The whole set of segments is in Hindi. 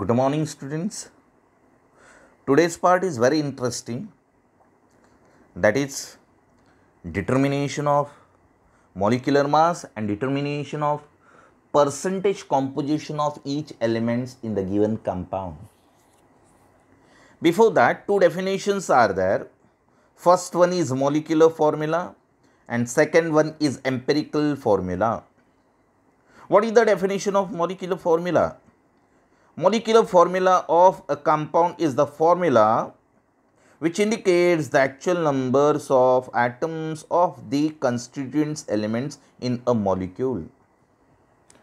Good morning, students. Today's part is very interesting that is, determination of molecular mass and determination of percentage composition of each elements in the given compound. Before that, two definitions are there. First one is molecular formula and second one is empirical formula. What is the definition of molecular formula? molecular formula of a compound is the formula which indicates the actual numbers of atoms of the constituents elements in a molecule.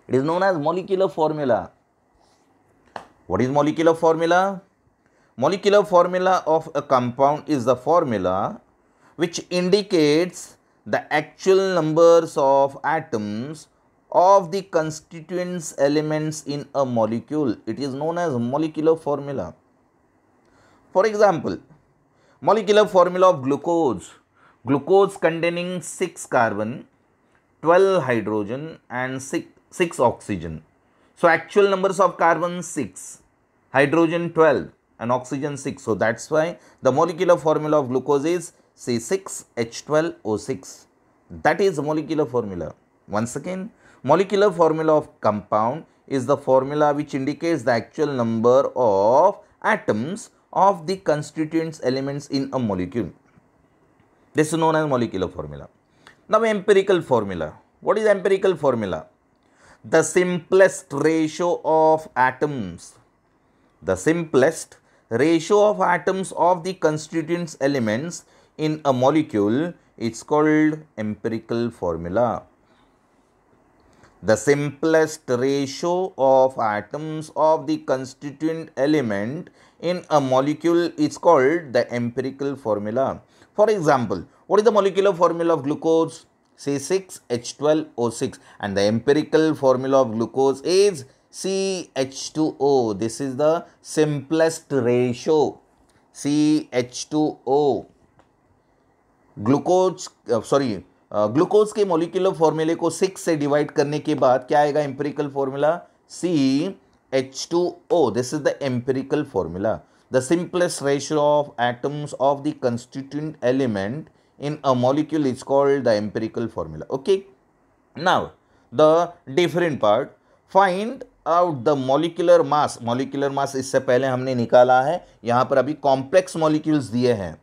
It is known as molecular formula. What is molecular formula? Molecular formula of a compound is the formula which indicates the actual numbers of atoms of the constituents elements in a molecule. It is known as molecular formula. For example, molecular formula of glucose. Glucose containing 6 carbon, 12 hydrogen and 6, six oxygen. So, actual numbers of carbon 6, hydrogen 12 and oxygen 6. So, that is why the molecular formula of glucose is C6H12O6. That is molecular formula. Once again, Molecular formula of compound is the formula which indicates the actual number of atoms of the constituents elements in a molecule. This is known as molecular formula. Now empirical formula. What is empirical formula? The simplest ratio of atoms. The simplest ratio of atoms of the constituents elements in a molecule it's called empirical formula the simplest ratio of atoms of the constituent element in a molecule is called the empirical formula. For example, what is the molecular formula of glucose? C6H12O6 and the empirical formula of glucose is CH2O. This is the simplest ratio CH2O. Glucose, uh, sorry, glucose के मोलिकुलर फॉर्मूले को सिक्स से डिवाइड करने के बाद क्या आएगा empirical formula C H two O this is the empirical formula the simplest ratio of atoms of the constituent element in a molecule is called the empirical formula okay now the different part find out the molecular mass molecular mass इससे पहले हमने निकाला है यहां पर अभी कॉम्प्लेक्स मॉलिक्यूल्स दिए हैं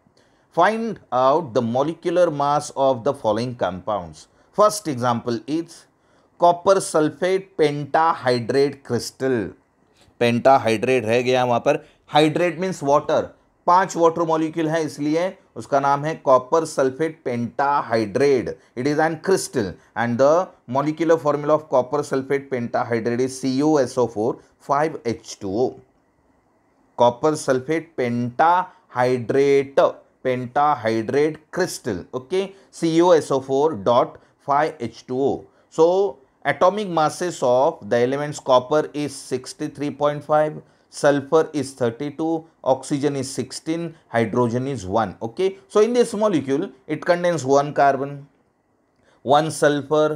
Find out the molecular mass of the following compounds. First example is copper sulfate pentahydrate crystal. Pentahydrate रह गया वहाँ पर हाइड्रेट मीन्स वाटर पांच वाटर मॉलिक्यूल है इसलिए उसका नाम है copper sulphate pentahydrate it is an crystal and the molecular formula of copper sulphate pentahydrate is C O S O four five H two O copper sulphate pentahydrate pentahydrate crystal okay COSO4 dot 5 H2O so atomic masses of the elements copper is 63.5 sulfur is 32 oxygen is 16 hydrogen is 1 okay so in this molecule it contains one carbon one sulfur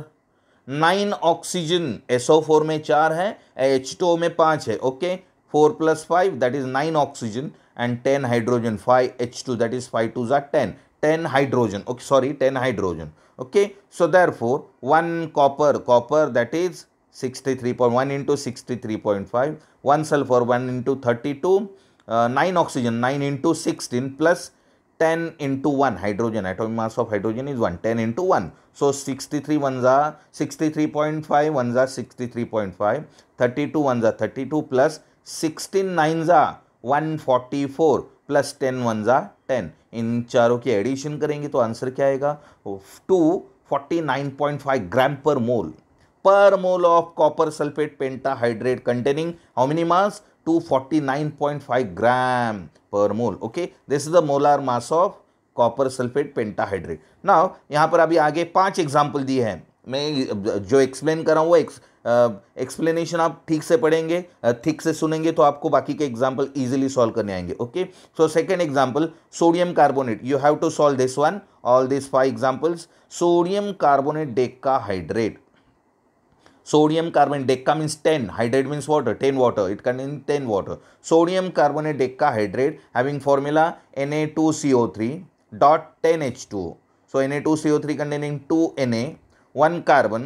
nine oxygen SO four में चार है एच टू ओ में पाँच है okay four plus five that is nine oxygen and 10 hydrogen 5H2 that is 5 2s are 10 10 hydrogen okay sorry 10 hydrogen okay so therefore one copper copper that is 63.1 into 63.5 one sulfur 1 into 32 uh, 9 oxygen 9 into 16 plus 10 into 1 hydrogen atomic mass of hydrogen is 1 10 into 1 so 63 ones are 63.5 ones are 63.5 32 ones are 32 plus 16 nines are one forty four plus ten one ज़ा टेन इन चारों की एडिशन करेंगे तो आंसर क्या आएगा two forty nine point five gram per mole per mole of copper sulphate pentahydrate containing how many mass two forty nine point five gram per mole okay this is the molar mass of copper sulphate pentahydrate now यहाँ पर अभी आगे पांच एग्जाम्पल दिए हैं मैं जो एक्सप्लेन कर रहा हूँ वो एक्सप्लेनेशन आप ठीक से पढ़ेंगे ठीक से सुनेंगे तो आपको बाकी के एग्जाम्पल इजीली सॉल्व करने आएंगे okay so second example sodium carbonate you have to solve this one all this five examples sodium carbonate deca hydrate sodium carbonate deca means ten hydrate means water ten water it can mean ten water sodium carbonate deca hydrate having formula N A two C O three dot ten H two so N A two C O three containing two N A one carbon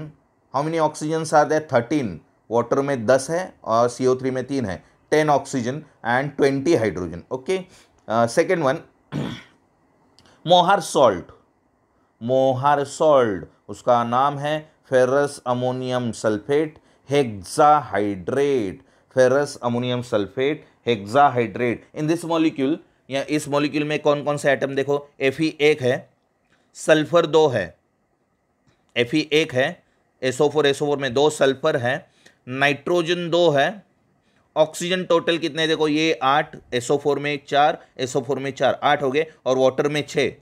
how many oxygen are there thirteen water में दस है और सी ओ थ्री में तीन है ten oxygen and twenty hydrogen okay second one Mohr salt Mohr salt उसका नाम है ferrous ammonium sulphate hexahydrate ferrous ammonium sulphate hexahydrate in this molecule या इस मॉलिक्यूल में कौन कौन से आइटम देखो एफ एक है सल्फर दो है एफ ई एक है एसओ फोर एसओ फोर में दो सल्फर है नाइट्रोजन दो है ऑक्सीजन टोटल कितने देखो ये आठ एसओ फोर में चार एसओ फोर में चार आठ हो गए और वाटर में छः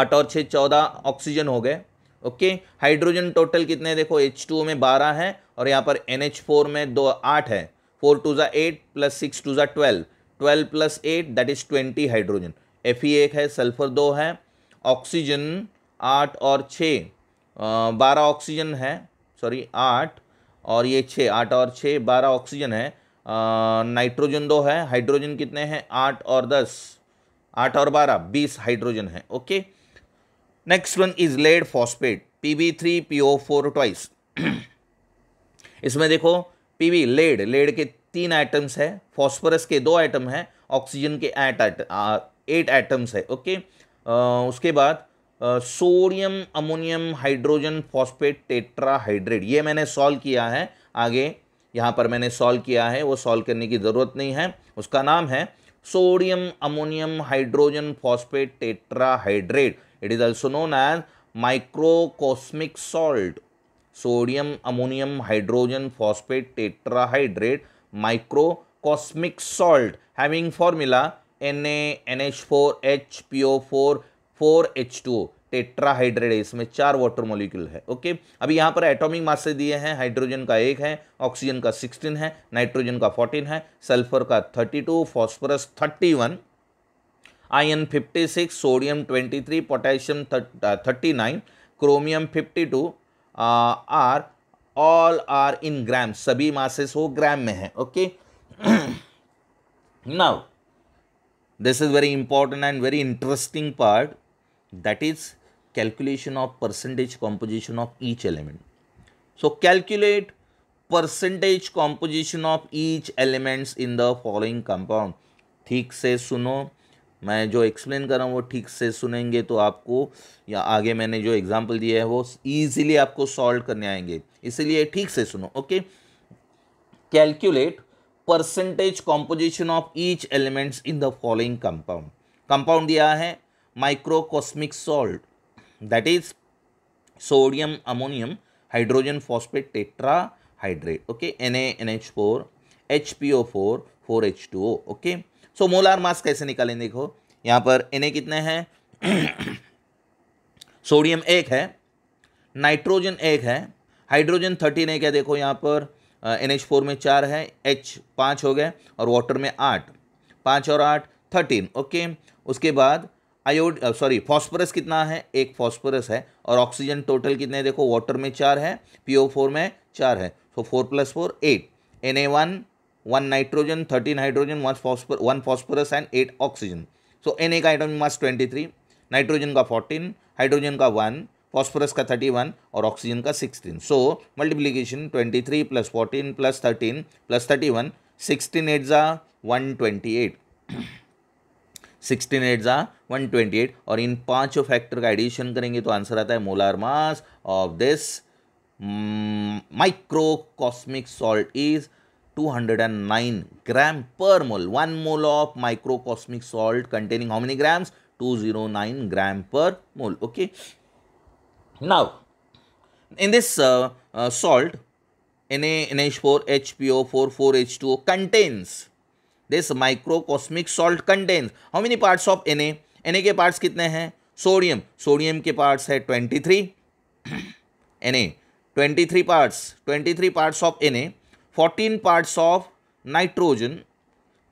आठ और छः चौदह ऑक्सीजन हो गए ओके हाइड्रोजन टोटल कितने देखो एच टू में बारह है और यहाँ पर एन एच फोर में दो आठ है फोर टू ज़ा एट प्लस सिक्स टू ज़ा twelve twelve plus eight that is twenty hydrogen F E एक है सल्फर दो है ऑक्सीजन आठ और छः बारह ऑक्सीजन है सॉरी आठ और ये छः आठ और छः बारह ऑक्सीजन है नाइट्रोजन दो है हाइड्रोजन कितने हैं आठ और दस आठ और बारह बीस हाइड्रोजन है okay next one is lead phosphate P B three P O four twice इसमें देखो पी बी लेड लेड के तीन आइटम्स है फॉस्फोरस के दो आइटम हैं ऑक्सीजन के एट एट एट आइटम्स है ओके उसके बाद sodium ammonium hydrogen phosphate tetrahydrate ये मैंने सॉल्व किया है आगे यहाँ पर मैंने सॉल्व किया है वो सॉल्व करने की ज़रूरत नहीं है उसका नाम है sodium ammonium hydrogen phosphate tetrahydrate it is also known as microcosmic salt sodium ammonium hydrogen phosphate tetrahydrate microcosmic salt having formula N A N H four H P O four four H two tetrahydrate है इसमें चार वाटर मोलिक्यूल है ओके अभी यहाँ पर एटॉमिक मास से दिए हैं हाइड्रोजन का एक है ऑक्सीजन का सिक्सटीन है नाइट्रोजन का फोर्टीन है सल्फर का thirty two phosphorus thirty one iron fifty six sodium twenty three potassium thirty nine chromium fifty two are all are in gram सभी मासेस वो ग्राम में है okay now this is very important and very interesting part that is calculation of percentage composition of each element. So calculate percentage composition of each elements in the following compound. ठीक से सुनो मैं जो एक्सप्लेन कर रहा हूँ वो ठीक से सुनेंगे तो आपको या आगे मैंने जो एग्जांपल दिया है वो इजीली आपको सॉल्व करने आएंगे इसीलिए ठीक से सुनो okay calculate percentage composition of each elements in the following compound compound दिया है microcosmic salt that is sodium ammonium hydrogen hydrate okay N N H four H P O four four H two O okay so molar mass कैसे निकालें देखो यहाँ पर एन ए कितने हैं सोडियम एक है नाइट्रोजन एक है हाइड्रोजन थर्टीन एक है देखो यहाँ पर एन एच फोर में चार है एच पाँच हो गए और वाटर में आठ पाँच और आठ थर्टीन ओके उसके बाद आयोड सॉरी फॉस्फोरस कितना है एक फॉस्फोरस है और ऑक्सीजन टोटल कितने देखो वाटर में चार है पीओ फोर में चार है so four plus four eight N A one one nitrogen thirteen hydrogen one phosphor one phosphorus and eight oxygen so N A का atom mass twenty three nitrogen का फोर्टीन हाइड्रोजन का वन फॉस्फोरस का थर्टी वन और ऑक्सीजन का sixteen so multiplication twenty three plus fourteen plus thirteen plus thirty one sixteen eight ज़ा one twenty eight sixteen eight ज़ा वन ट्वेंटी एट और इन पांचों फैक्टर का एडिशन करेंगे तो आंसर आता है molar mass of this microcosmic salt is 209 gram per mole one mole of microcosmic salt containing how many grams 209 gram per mole okay now in this H P O four four H two contains this microcosmic salt contains how many parts of N N के पार्ट्स कितने हैं सोडियम सोडियम के पार्ट्स है twenty three N A twenty three parts twenty three parts of N A fourteen parts of nitrogen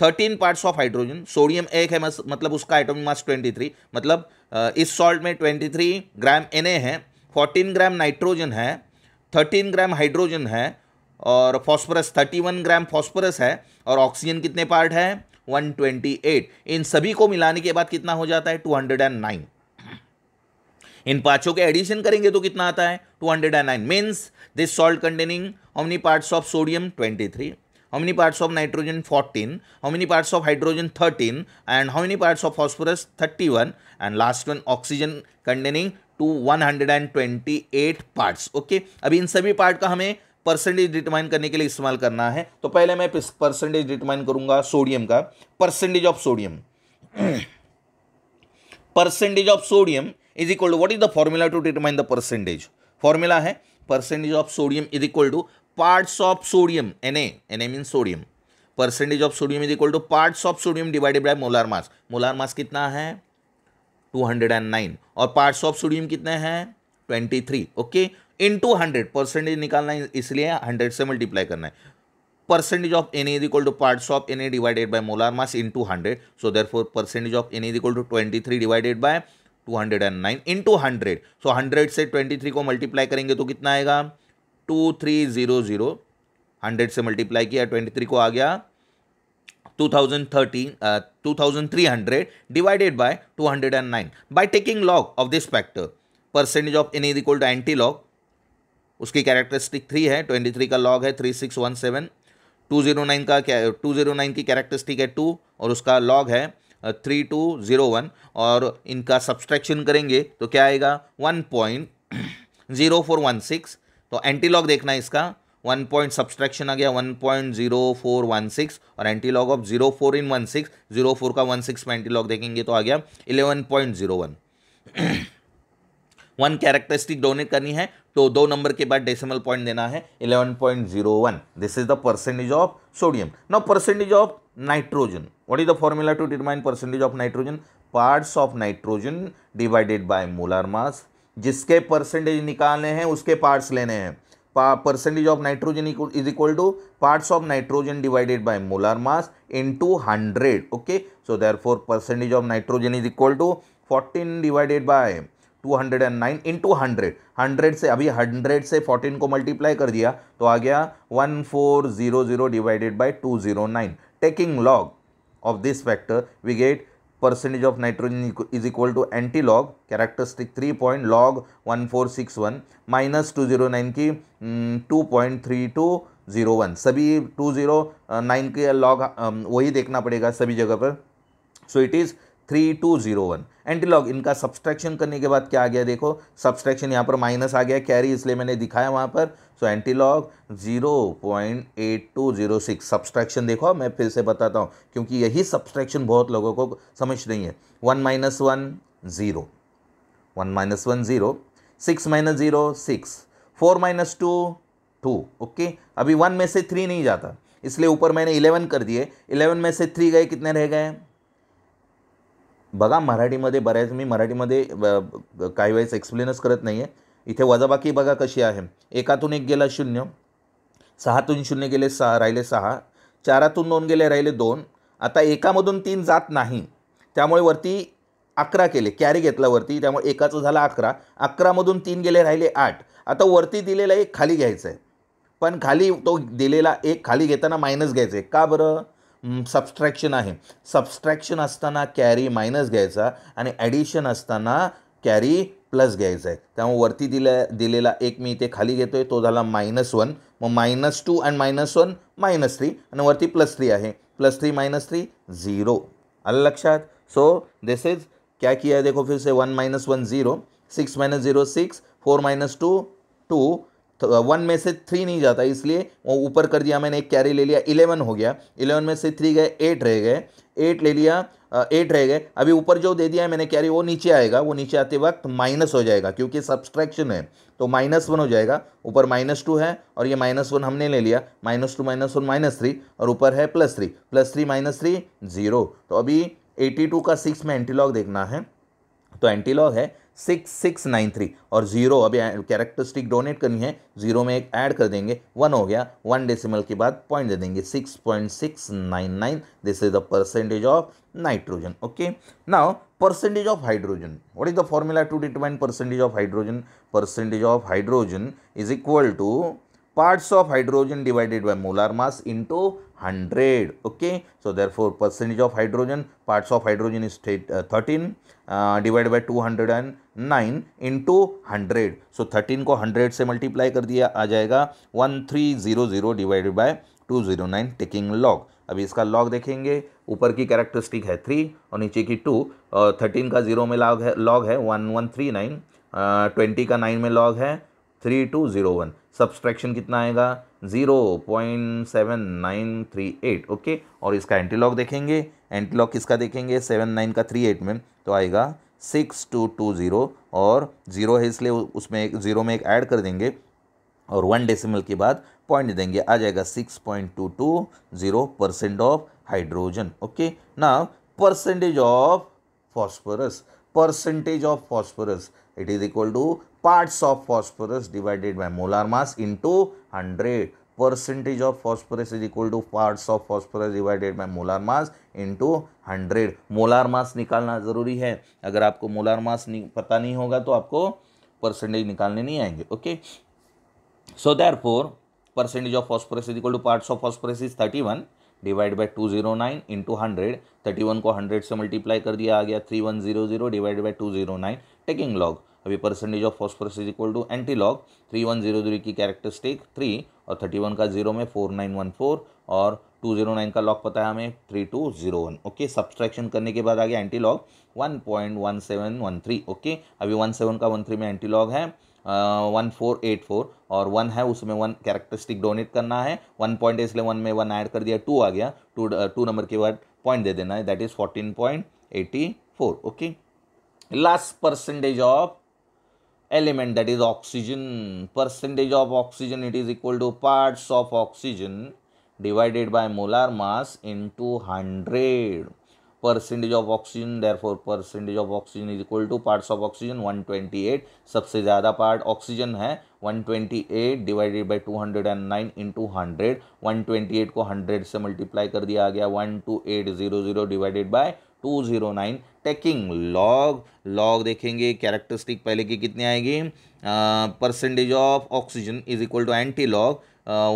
thirteen parts of hydrogen sodium एक है मतलब उसका एटॉमिक मास ट्वेंटी थ्री मतलब इस सॉल्ट में twenty three gram N A है फोर्टीन ग्राम नाइट्रोजन है थर्टीन ग्राम हाइड्रोजन है और थर्टी वन ग्राम फॉस्फोरस है और ऑक्सीजन कितने पार्ट है वन ट्वेंटी एट इन सभी को मिलाने के बाद कितना हो जाता है टू हंड्रेड एंड नाइन इन पांचों के एडिशन करेंगे तो कितना आता है two hundred and nine means this salt containing how many parts of sodium twenty 23 how many parts of nitrogen fourteen how many parts of hydrogen thirteen and how many parts of phosphorus thirty one and last one oxygen containing two one hundred and twenty eight parts okay अभी इन सभी पार्ट का हमें परसेंटेज डिटरमाइन करने के लिए इस्तेमाल करना है तो पहले मैं परसेंटेज डिटरमाइन करूंगा सोडियम का percentage of sodium percentage of sodium is equal to what is the formula to determine the percentage formula है percentage of sodium is equal to parts of sodium N A N A mean sodium percentage of sodium is equal to parts of sodium divided by molar mass molar mass कितना है 209 और पार्ट्स ऑफ सोडियम कितने हैं 23 okay okay? Two hundred percentage निकालना है इसलिए हंड्रेड से मल्टीप्लाई करना है percentage of N is equal to parts of N A divided by molar mass into hundred so therefore percentage of N is equal to twenty three divided by two hundred and nine two hundred so hundred से ट्वेंटी थ्री को मल्टीप्लाई करेंगे तो कितना आएगा two three zero zero hundred से मल्टीप्लाई किया ट्वेंटी थ्री को आ गया two thousand thirteen two thousand three hundred divided by two hundred and nine by taking log of this factor percentage of N is equal to anti log उसकी कैरेक्टरिस्टिक थ्री है ट्वेंटी थ्री का लॉग है three six one seven two zero nine का क्या टू जीरो नाइन की कैरेक्टरिस्टिक है टू और उसका लॉग है थ्री टू ज़ीरो वन और इनका सब्सट्रैक्शन करेंगे तो क्या आएगा one point zero four one six तो एंटी लॉग देखना है इसका वन पॉइंट सब्सट्रैक्शन आ गया one point zero four one six और anti log of zero four in one six zero four का वन सिक्स में एंटी लॉग देखेंगे तो आ गया eleven point zero one one characteristic donate करनी है तो दो नंबर के बाद डेसिमल पॉइंट देना है 11.01 this is the percentage of sodium now percentage of nitrogen what is the formula to determine percentage of nitrogen parts of nitrogen divided by molar mass जिसके परसेंटेज निकालने हैं उसके पार्ट्स लेने हैं percentage of nitrogen is equal to nitrogen divided by divided mass into hundred 100 so therefore percentage of nitrogen is equal to 14 divided by two hundred and 209 into hundred hundred से अभी हंड्रेड से फोर्टीन को मल्टीप्लाई कर दिया तो आ गया one four zero zero divided by two zero nine taking log of this factor we get percentage of nitrogen is equal to anti log characteristic three point log one four six one minus two zero nine की two point three two zero one सभी टू जीरो नाइन uh, के लॉग um, वही देखना पड़ेगा सभी जगह पर so it is three two zero one antilog इनका सब्सट्रैक्शन करने के बाद क्या आ गया देखो सब्सट्रैक्शन यहाँ पर माइनस आ गया कैरी इसलिए मैंने दिखाया वहाँ पर so antilog zero point eight two zero six subtraction देखो मैं फिर से बताता हूँ क्योंकि यही सब्सट्रैक्शन बहुत लोगों को समझ नहीं है one minus one zero one minus one zero six minus zero six four minus two two okay अभी वन में से थ्री नहीं जाता इसलिए ऊपर मैंने इलेवन कर दिए इलेवन में से थ्री गए कितने रह गए बघा मराठीमध्ये बऱ्याच मी मराठीमध्ये काही वेळेस एक्सप्लेनच करत नाही आहे इथे वजाबाकी बघा कशी आहे एकातून एक गेला शून्य सहातून शून्य गेले सहा राहिले सहा चारातून दोन गेले राहिले दोन आता एकामधून तीन जात नाही त्यामुळे वरती अकरा केले कॅरी घेतला वरती त्यामुळे एकाचं झाला अकरा अकरामधून तीन गेले राहिले आठ आता वरती दिलेला एक खाली घ्यायचा आहे पण खाली तो दिलेला एक खाली घेताना मायनस घ्यायचं आहे का बरं सबस्ट्रॅक्शन आहे सबस्ट्रॅक्शन असताना कॅरी मायनस घ्यायचा आणि ॲडिशन असताना कॅरी प्लस घ्यायचा आहे त्यामुळे वरती दिल्या दिलेला एक मी इथे खाली घेतो आहे तो झाला मायनस वन मग minus two and minus one minus three आणि वरती प्लस थ्री आहे plus three minus three zero आलं लक्षात सो दिस इज क्या किया देखो फिर से one minus one zero six minus zero six four minus two two one तो, में से थ्री नहीं जाता इसलिए वो ऊपर कर दिया मैंने एक कैरी ले लिया इलेवन हो गया इलेवन में से थ्री गए एट रह गए एट ले लिया एट रह गए अभी ऊपर जो दे दिया है मैंने कैरी वो नीचे आएगा वो नीचे आते वक्त माइनस हो जाएगा क्योंकि सब्सट्रैक्शन है तो माइनस वन हो जाएगा ऊपर माइनस टू है और ये माइनस वन हमने ले लिया minus two minus one minus three और ऊपर है plus three plus three minus three zero तो अभी एटी टू का सिक्स में एंटीलॉग देखना है तो एंटी लॉग है सिक्स सिक्स नाइन थ्री और जीरो अभी कैरेक्टरिस्टिक डोनेट करनी है जीरो में एक ऐड कर देंगे वन हो गया वन डेसिमल के बाद पॉइंट दे देंगे six point six nine nine this is the percentage of nitrogen okay now percentage of hydrogen what is the formula to determine percentage of hydrogen percentage of hydrogen is equal to parts of hydrogen divided by molar mass into 100 okay so therefore percentage of hydrogen parts of hydrogen is divide by 13 uh, divided by 209 into 100 so 13 को 100 से मल्टीप्लाई कर दिया आ जाएगा 1300 डिवाइडेड जीरो 209 टेकिंग लॉग अभी इसका लॉग देखेंगे ऊपर की कैरेक्टरिस्टिक है थ्री और नीचे की टू थर्टीन का जीरो में लॉग है लॉग है one one three nine twenty का नाइन में लॉग है three two zero one subtraction कितना आएगा zero point seven nine three eight okay और इसका एंटीलॉग देखेंगे एंटीलॉग किसका देखेंगे सेवन नाइन का थ्री एट में तो आएगा सिक्स टू टू ज़ीरो और ज़ीरो है इसलिए उसमें एक ज़ीरो में एक ऐड कर देंगे और वन डेसिमल के बाद पॉइंट देंगे आ जाएगा six point two two zero percent of hydrogen okay ना percentage of phosphorus percentage of phosphorus it is equal to parts of phosphorus divided by molar mass into 100 percentage of phosphorus is equal to parts of phosphorus divided by molar mass into 100 molar mass निकालना ज़रूरी है अगर आपको molar mass नहीं पता नहीं होगा तो आपको percentage निकालने नहीं आएंगे okay so therefore percentage of phosphorus is equal to parts of phosphorus is thirty one divide by two zero nine into hundred thirty one को हंड्रेड से मल्टीप्लाई कर दिया आ गया three one zero zero divide by two zero nine taking log अभी percentage of phosphorus is equal to anti log three one zero zero की कैरेक्टरिस्टिक थ्री और थर्टी वन का जीरो में फोर नाइन वन फोर और टू जीरो नाइन का लॉग पता है हमें three two zero one okay subtraction करने के बाद आ गया anti log one point one seven one three okay अभी वन सेवन का वन थ्री में एंटी लॉग है वन फोर एट फोर और वन है उसमें वन कैरेक्टरिस्टिक डोनेट करना है वन पॉइंट इसलिए वन में वन ऐड कर दिया टू आ गया टू टू नंबर के बाद पॉइंट दे देना है that is fourteen point eighty four okay last percentage of element that is oxygen percentage of oxygen it is equal to parts of oxygen divided by molar mass into hundred percentage of oxygen therefore percentage of oxygen is equal to parts of oxygen 128 सबसे ज़्यादा पार्ट ऑक्सीजन है 128 डिवाइडेड बाय 209 इनटू 100 128 को 100 से मल्टीप्लाई कर दिया गया zero divided by two zero nine taking log log देखेंगे कैरेक्टरिस्टिक पहले की कितनी आएगी percentage of oxygen is equal to anti log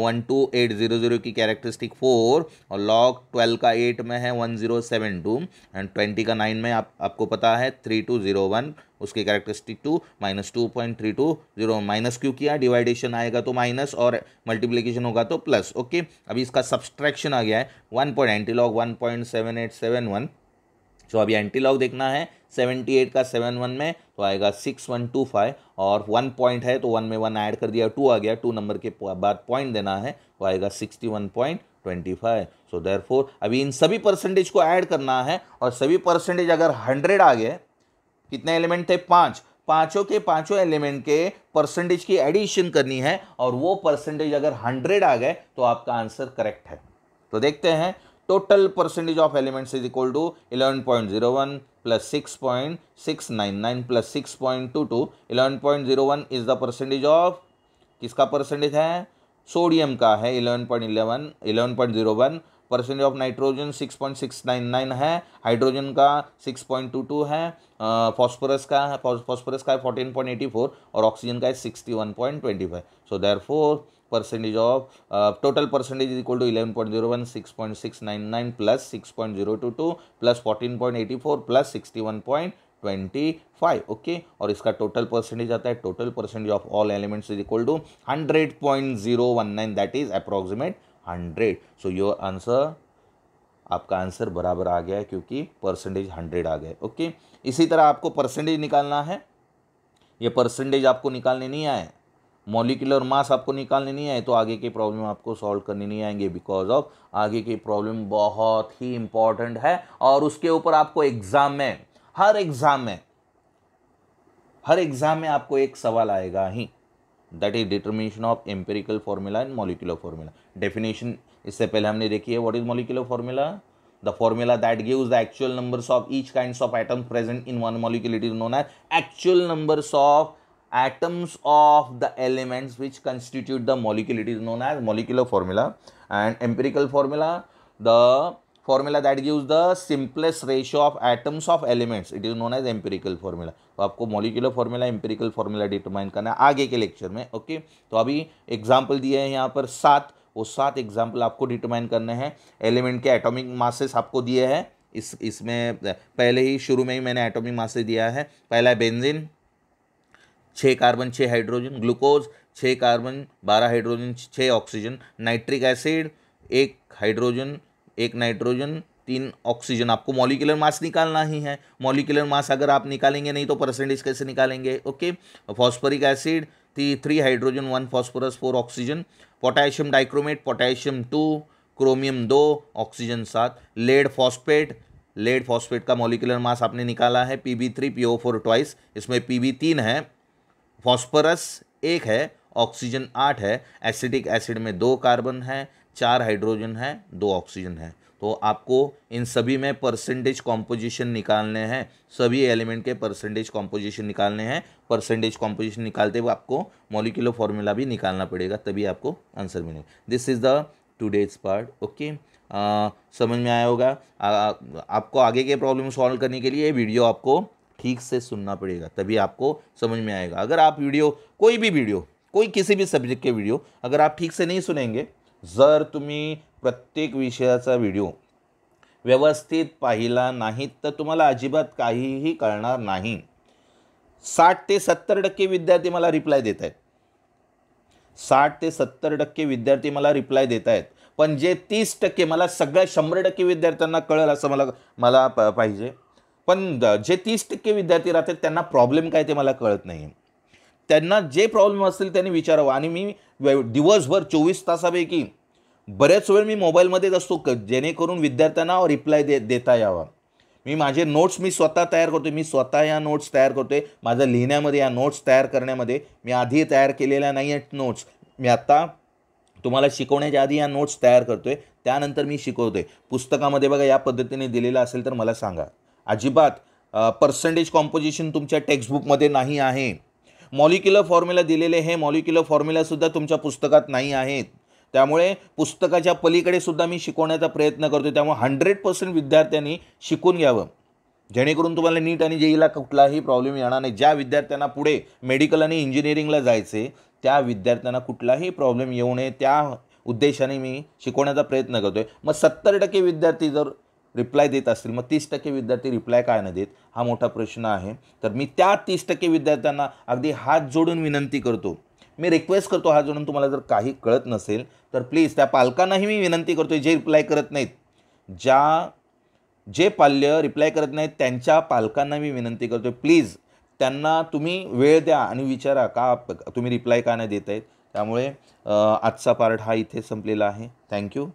one two eight zero zero की कैरेक्टरिस्टिक फोर और लॉग ट्वेल्व का एट में है one zero seven two and twenty का नाइन में आप आपको पता है थ्री टू जीरो वन उसकी characteristic two minus two point three two zero minus क्यों किया डिवाइडेशन आएगा तो माइनस और मल्टीप्लीकेशन होगा तो प्लस ओके अभी इसका सब्सट्रैक्शन आ गया है one point anti log one point seven eight seven one जो अभी एंटी लॉग देखना है सेवेंटी एट का सेवन वन में तो आएगा सिक्स वन टू फाइव और वन पॉइंट है तो वन में वन ऐड कर दिया टू आ गया टू नंबर के बाद पॉइंट देना है तो आएगा sixty one point twenty five so therefore अभी इन सभी परसेंटेज को ऐड करना है और सभी परसेंटेज अगर हंड्रेड आ गए कितने एलिमेंट थे पाँच पांचों के पांचों एलिमेंट के परसेंटेज की एडिशन करनी है और वो परसेंटेज अगर हंड्रेड आ गए तो आपका आंसर करेक्ट है तो देखते हैं total percentage of elements is equal to 11.01 two eleven point zero one is the percentage of किसका परसेंटेज है सोडियम का है zero one percentage of nitrogen nine है हाइड्रोजन का सिक्स पॉइंट टू टू है फॉस्फोरस uh, का है फॉस्फोरस का है फोर और ऑक्सीजन का है five so therefore plus six point zero two two plus fourteen point eighty four plus sixty one point twenty five okay और इसका टोटल परसेंटेज आता है total percentage of all elements is equal to nine that is approximate hundred so your answer आपका आंसर बराबर आ गया है क्योंकि परसेंटेज हंड्रेड आ गए ओके इसी तरह आपको परसेंटेज निकालना है ये परसेंटेज आपको निकालने नहीं आया मॉलिकुलर मास आपको निकालने नहीं आए तो आगे के प्रॉब्लम आपको सॉल्व करने नहीं आएंगे बिकॉज ऑफ आगे की प्रॉब्लम बहुत ही इंपॉर्टेंट है और उसके ऊपर आपको एग्ज़ाम में हर एग्ज़ाम में हर एग्ज़ाम में आपको एक सवाल आएगा ही that is determination of empirical formula and molecular formula definition इससे पहले हमने देखी है what is molecular formula the formula that gives the actual numbers of each kinds of item present in one molecule it is known as actual numbers of atoms of the elements which constitute the molecule it is known as molecular formula and empirical formula the formula that gives the simplest ratio of atoms of elements it is known as empirical formula तो आपको molecular formula empirical formula determine करना है आगे के लेक्चर में ओके तो अभी एग्जांपल दिए हैं यहाँ पर सात वो सात एग्जांपल आपको डिटरमाइन करने हैं एलिमेंट के एटॉमिक मासेस आपको दिए हैं इस इसमें पहले ही शुरू में ही मैंने एटॉमिक मासेस दिया है पहला है बेंजिन छः कार्बन छः हाइड्रोजन ग्लूकोज छः कार्बन बारह हाइड्रोजन छः ऑक्सीजन नाइट्रिक एसिड एक हाइड्रोजन एक नाइट्रोजन तीन ऑक्सीजन आपको मॉलिकुलर मास निकालना ही है मॉलिकुलर मास अगर आप निकालेंगे नहीं तो परसेंटेज कैसे निकालेंगे okay phosphoric acid three three hydrogen one phosphorus four oxygen potassium dichromate potassium two chromium दो ऑक्सीजन सात लेड फॉस्फेट लेड फॉस्फेट का मॉलिकुलर मास आपने निकाला है P B three P O four twice इसमें पी बी तीन है फॉस्फोरस एक है ऑक्सीजन आठ है एसिडिक एसिड में दो कार्बन है चार हाइड्रोजन है दो ऑक्सीजन है तो आपको इन सभी में परसेंटेज कॉम्पोजिशन निकालने हैं सभी एलिमेंट के परसेंटेज कॉम्पोजिशन निकालने हैं परसेंटेज कॉम्पोजिशन निकालते हुए आपको मॉलिकुलर फॉर्मूला भी निकालना पड़ेगा तभी आपको आंसर मिलेगा this is the today's part okay समझ में आया होगा आ, आपको आगे के प्रॉब्लम सॉल्व करने के लिए वीडियो आपको ठीक से सुनना पड़ेगा तभी आपको समझ में आएगा अगर आप वीडियो कोई भी वीडियो कोई किसी भी सब्जेक्ट के वीडियो अगर आप ठीक से नहीं सुनेंगे जर तुम्ही प्रत्येक विषयाचा व्हिडिओ व्यवस्थित पाहिला नाहीत तर तुम्हाला अजिबात काहीही कळणार नाही साठ ते सत्तर टक्के विद्यार्थी मला रिप्लाय देत आहेत साठ ते सत्तर टक्के विद्यार्थी मला रिप्लाय देत आहेत पण जे तीस टक्के मला सगळ्या शंभर टक्के विद्यार्थ्यांना कळेल असं मला मला पाहिजे पण जे तीस टक्के विद्यार्थी राहतात त्यांना प्रॉब्लेम काय ते मला कळत नाही त्यांना जे प्रॉब्लेम असतील त्यांनी विचारावं आणि मी दिवसभर चोवीस तासापैकी बऱ्याच वेळ मी मोबाईलमध्येच असतो क जेणेकरून विद्यार्थ्यांना रिप्लाय दे देता यावा मी माझे नोट्स मी स्वतः तयार करतो मी स्वतः या नोट्स तयार करतो आहे माझं लिहिण्यामध्ये या नोट्स तयार करण्यामध्ये मी आधी तयार केलेल्या नाही आहेत नोट्स मी आत्ता तुम्हाला शिकवण्याच्या आधी या नोट्स तयार करतो आहे त्यानंतर मी शिकवतो आहे पुस्तकामध्ये बघा या पद्धतीने दिलेलं असेल तर मला सांगा अजिबात पर्सेंटेज कॉम्पोजिशन तुमच्या टेक्स्टबुकमध्ये नाही आहे मॉलिक्युलर फॉर्म्युला दिलेले हे मॉलिक्युलर फॉर्म्युलासुद्धा तुमच्या पुस्तकात नाही आहेत त्यामुळे पुस्तकाच्या पलीकडे सुद्धा मी शिकवण्याचा प्रयत्न करतो त्यामुळे हंड्रेड पर्सेंट विद्यार्थ्यांनी शिकून घ्यावं जेणेकरून तुम्हाला नीट आणि जेईला कुठलाही प्रॉब्लेम येणार नाही ज्या विद्यार्थ्यांना पुढे मेडिकल आणि इंजिनिअरिंगला जायचे त्या विद्यार्थ्यांना कुठलाही प्रॉब्लेम येऊ नये त्या उद्देशाने मी शिकवण्याचा प्रयत्न करतो आहे मग सत्तर टक्के विद्यार्थी जर रिप्लाय देत असतील मग तीस टक्के विद्यार्थी रिप्लाय काय न देत हा मोठा प्रश्न आहे तर मी त्या तीस टक्के विद्यार्थ्यांना अगदी हात जोडून विनंती करतो मी रिक्वेस्ट करतो हात जोडून तुम्हाला जर काही कळत नसेल तर प्लीज त्या पालकांनाही मी विनंती करतो जे रिप्लाय करत नाहीत ज्या जे पाल्य रिप्लाय करत नाहीत त्यांच्या पालकांना मी विनंती करतो प्लीज त्यांना तुम्ही वेळ द्या आणि विचारा का तुम्ही रिप्लाय का नाही देत आहेत त्यामुळे आजचा पार्ट हा इथे संपलेला आहे थँक्यू